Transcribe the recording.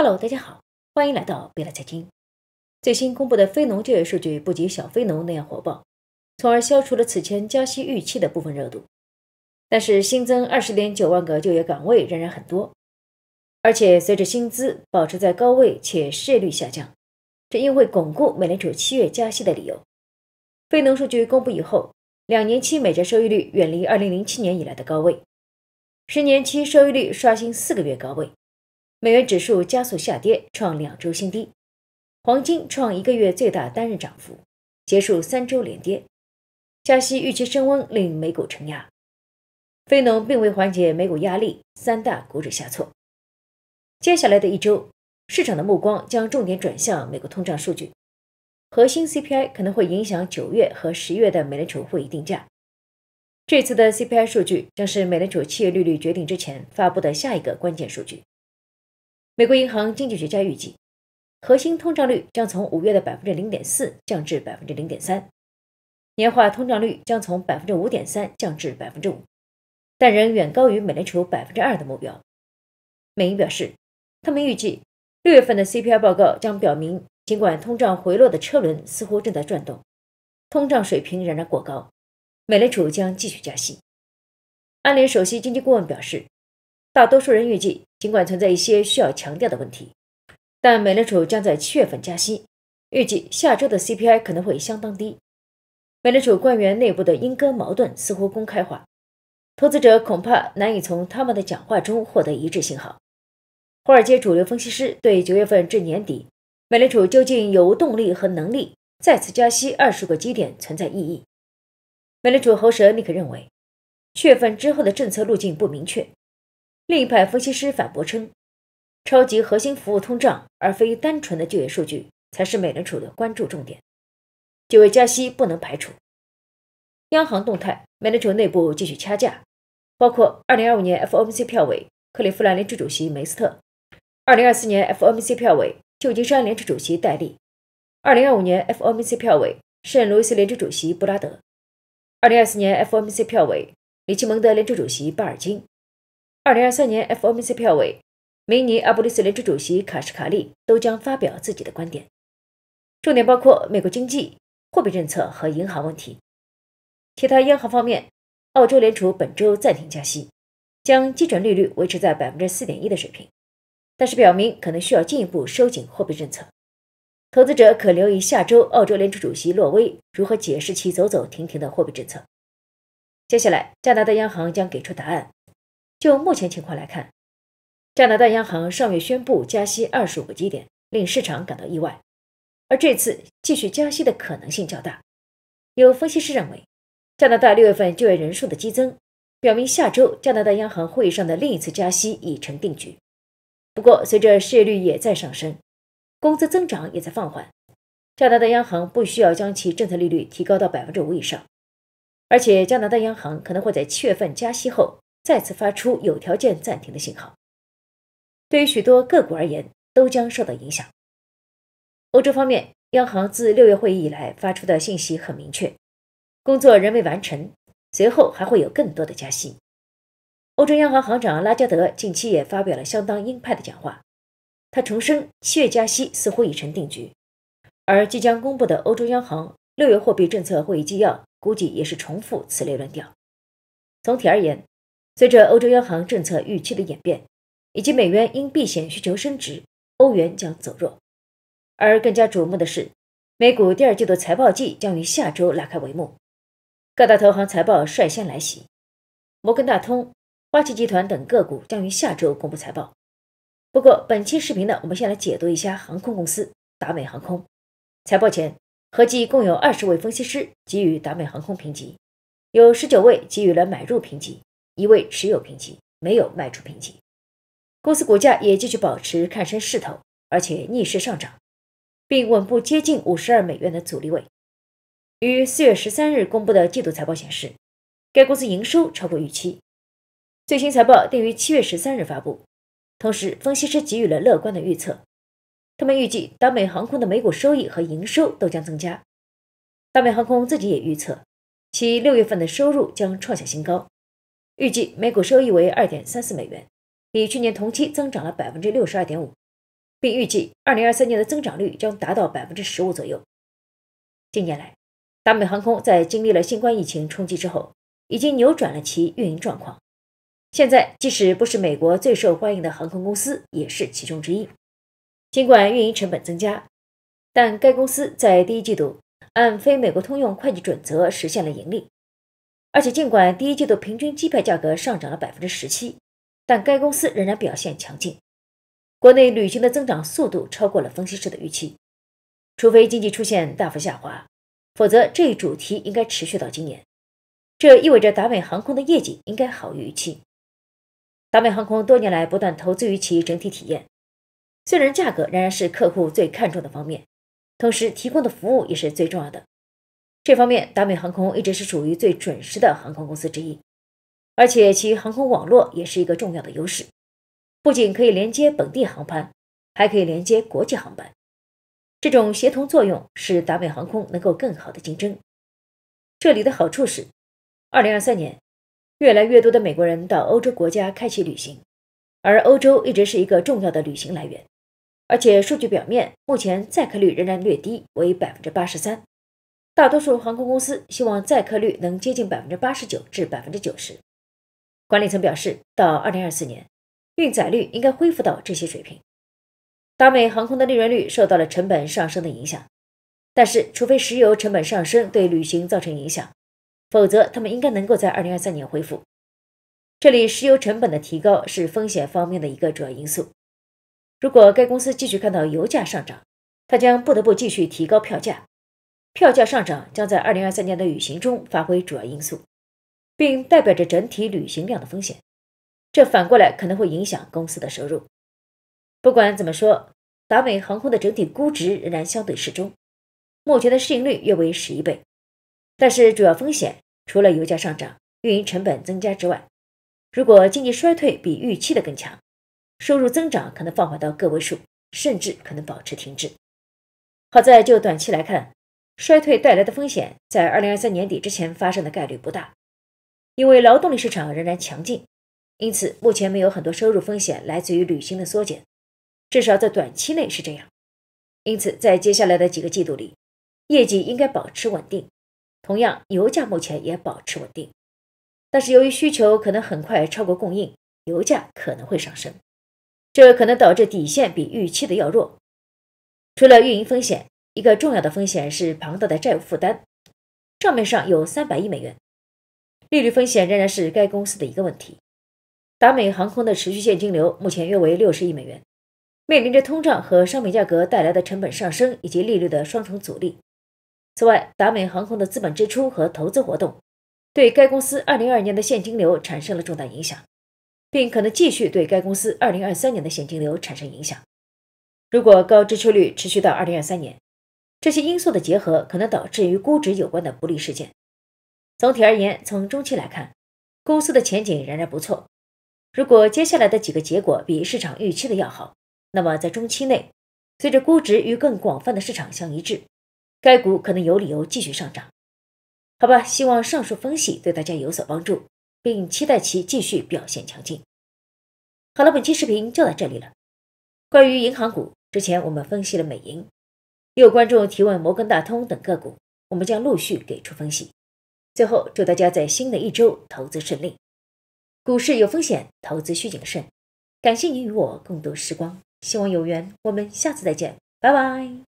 Hello，大家好，欢迎来到贝乐财经。最新公布的非农就业数据不及小非农那样火爆，从而消除了此前加息预期的部分热度。但是新增二十点九万个就业岗位仍然很多，而且随着薪资保持在高位且失业率下降，这应会巩固美联储七月加息的理由。非农数据公布以后，两年期美债收益率远离二零零七年以来的高位，十年期收益率刷新四个月高位。美元指数加速下跌，创两周新低；黄金创一个月最大单日涨幅，结束三周连跌。加息预期升温令美股承压，非农并未缓解美股压力，三大股指下挫。接下来的一周，市场的目光将重点转向美国通胀数据，核心 CPI 可能会影响九月和十月的美联储会议定价。这次的 CPI 数据将是美联储七月利率决定之前发布的下一个关键数据。美国银行经济学家预计，核心通胀率将从五月的百分之零点四降至百分之零点三，年化通胀率将从百分之五点三降至百分之五，但仍远高于美联储百分之二的目标。美银表示，他们预计六月份的 CPI 报告将表明，尽管通胀回落的车轮似乎正在转动，通胀水平仍然过高，美联储将继续加息。安联首席经济顾问表示，大多数人预计。尽管存在一些需要强调的问题，但美联储将在七月份加息，预计下周的 CPI 可能会相当低。美联储官员内部的因根矛盾似乎公开化，投资者恐怕难以从他们的讲话中获得一致信号。华尔街主流分析师对九月份至年底美联储究竟有无动力和能力再次加息二十个基点存在异议。美联储喉舌尼克认为，七月份之后的政策路径不明确。另一派分析师反驳称，超级核心服务通胀而非单纯的就业数据才是美联储的关注重点，九月加息不能排除。央行动态：美联储内部继续掐架，包括二零二五年 FOMC 票委克利夫兰联储主席梅斯特，二零二四年 FOMC 票委旧金山联储主席戴利，二零二五年 FOMC 票委圣路易斯联储主席布拉德，二零二四年 FOMC 票委里奇蒙德联储主席巴尔金。二零二三年 FOMC 票委，明尼阿波利斯联储主席卡什卡利都将发表自己的观点，重点包括美国经济、货币政策和银行问题。其他央行方面，澳洲联储本周暂停加息，将基准利率维持在百分之四点一的水平，但是表明可能需要进一步收紧货币政策。投资者可留意下周澳洲联储主席洛威如何解释其走走停停的货币政策。接下来，加拿大央行将给出答案。就目前情况来看，加拿大央行上月宣布加息二十五个基点，令市场感到意外，而这次继续加息的可能性较大。有分析师认为，加拿大六月份就业人数的激增，表明下周加拿大央行会议上的另一次加息已成定局。不过，随着失业率也在上升，工资增长也在放缓，加拿大央行不需要将其政策利率提高到百分之五以上。而且，加拿大央行可能会在七月份加息后。再次发出有条件暂停的信号，对于许多个股而言都将受到影响。欧洲方面，央行自六月会议以来发出的信息很明确，工作仍未完成，随后还会有更多的加息。欧洲央行行长拉加德近期也发表了相当鹰派的讲话，他重申七月加息似乎已成定局，而即将公布的欧洲央行六月货币政策会议纪要估计也是重复此类论调。总体而言。随着欧洲央行政策预期的演变，以及美元因避险需求升值，欧元将走弱。而更加瞩目的是，美股第二季度财报季将于下周拉开帷幕，各大投行财报率先来袭，摩根大通、花旗集团等个股将于下周公布财报。不过，本期视频呢，我们先来解读一下航空公司达美航空财报前，合计共有二十位分析师给予达美航空评级，有十九位给予了买入评级。一位持有评级，没有卖出评级。公司股价也继续保持看升势头，而且逆势上涨，并稳步接近五十二美元的阻力位。于四月十三日公布的季度财报显示，该公司营收超过预期。最新财报定于七月十三日发布，同时分析师给予了乐观的预测。他们预计达美航空的每股收益和营收都将增加。达美航空自己也预测，其六月份的收入将创下新高。预计每股收益为二点三四美元，比去年同期增长了百分之六十二点五，并预计二零二三年的增长率将达到百分之十五左右。近年来，达美航空在经历了新冠疫情冲击之后，已经扭转了其运营状况。现在，即使不是美国最受欢迎的航空公司，也是其中之一。尽管运营成本增加，但该公司在第一季度按非美国通用会计准则实现了盈利。而且，尽管第一季度平均机票价格上涨了百分之十七，但该公司仍然表现强劲。国内旅行的增长速度超过了分析师的预期。除非经济出现大幅下滑，否则这一主题应该持续到今年。这意味着达美航空的业绩应该好于预期。达美航空多年来不断投资于其整体体验，虽然价格仍然是客户最看重的方面，同时提供的服务也是最重要的。这方面，达美航空一直是属于最准时的航空公司之一，而且其航空网络也是一个重要的优势，不仅可以连接本地航班，还可以连接国际航班。这种协同作用使达美航空能够更好的竞争。这里的好处是，2023年，越来越多的美国人到欧洲国家开启旅行，而欧洲一直是一个重要的旅行来源，而且数据表面目前载客率仍然略低，为百分之八十三。大多数航空公司希望载客率能接近百分之八十九至百分之九十。管理层表示，到二零二四年，运载率应该恢复到这些水平。达美航空的利润率受到了成本上升的影响，但是除非石油成本上升对旅行造成影响，否则他们应该能够在二零二三年恢复。这里，石油成本的提高是风险方面的一个主要因素。如果该公司继续看到油价上涨，它将不得不继续提高票价。票价上涨将在二零二三年的旅行中发挥主要因素，并代表着整体旅行量的风险。这反过来可能会影响公司的收入。不管怎么说，达美航空的整体估值仍然相对适中，目前的市盈率约为十一倍。但是主要风险除了油价上涨、运营成本增加之外，如果经济衰退比预期的更强，收入增长可能放缓到个位数，甚至可能保持停滞。好在就短期来看。衰退带来的风险在二零二三年底之前发生的概率不大，因为劳动力市场仍然强劲，因此目前没有很多收入风险来自于旅行的缩减，至少在短期内是这样。因此，在接下来的几个季度里，业绩应该保持稳定。同样，油价目前也保持稳定，但是由于需求可能很快超过供应，油价可能会上升，这可能导致底线比预期的要弱。除了运营风险。一个重要的风险是庞大的债务负担，账面上有三百亿美元。利率风险仍然是该公司的一个问题。达美航空的持续现金流目前约为六十亿美元，面临着通胀和商品价格带来的成本上升以及利率的双重阻力。此外，达美航空的资本支出和投资活动对该公司二零二二年的现金流产生了重大影响，并可能继续对该公司二零二三年的现金流产生影响。如果高支出率持续到二零二三年，这些因素的结合可能导致与估值有关的不利事件。总体而言，从中期来看，公司的前景仍然不错。如果接下来的几个结果比市场预期的要好，那么在中期内，随着估值与更广泛的市场相一致，该股可能有理由继续上涨。好吧，希望上述分析对大家有所帮助，并期待其继续表现强劲。好了，本期视频就到这里了。关于银行股，之前我们分析了美银。有观众提问摩根大通等个股，我们将陆续给出分析。最后，祝大家在新的一周投资顺利。股市有风险，投资需谨慎。感谢您与我共度时光，希望有缘我们下次再见，拜拜。